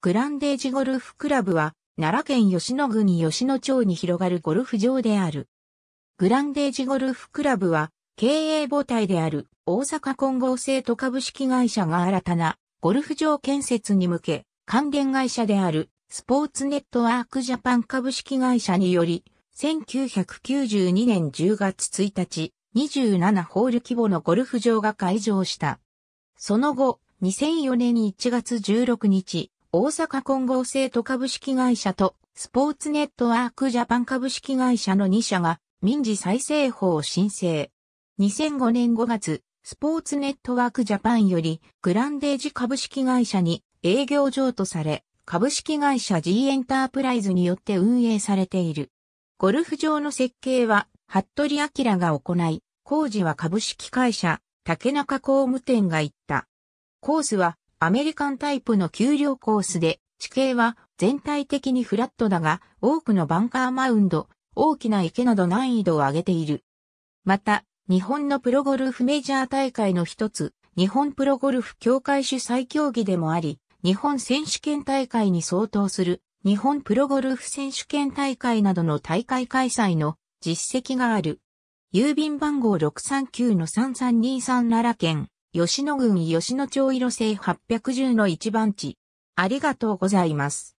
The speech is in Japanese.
グランデージゴルフクラブは、奈良県吉野郡吉野町に広がるゴルフ場である。グランデージゴルフクラブは、経営母体である大阪混合生徒株式会社が新たなゴルフ場建設に向け、関連会社であるスポーツネットワークジャパン株式会社により、1992年10月1日、27ホール規模のゴルフ場が開場した。その後、2004年1月16日、大阪混合生徒株式会社とスポーツネットワークジャパン株式会社の2社が民事再生法を申請。2005年5月、スポーツネットワークジャパンよりグランデージ株式会社に営業譲渡され、株式会社 G エンタープライズによって運営されている。ゴルフ場の設計は服部明が行い、工事は株式会社竹中工務店が行った。コースはアメリカンタイプの給料コースで、地形は全体的にフラットだが、多くのバンカーマウンド、大きな池など難易度を上げている。また、日本のプロゴルフメジャー大会の一つ、日本プロゴルフ協会主催競技でもあり、日本選手権大会に相当する、日本プロゴルフ選手権大会などの大会開催の実績がある。郵便番号639-3323奈良県、吉野郡吉野町色星810の一番地。ありがとうございます。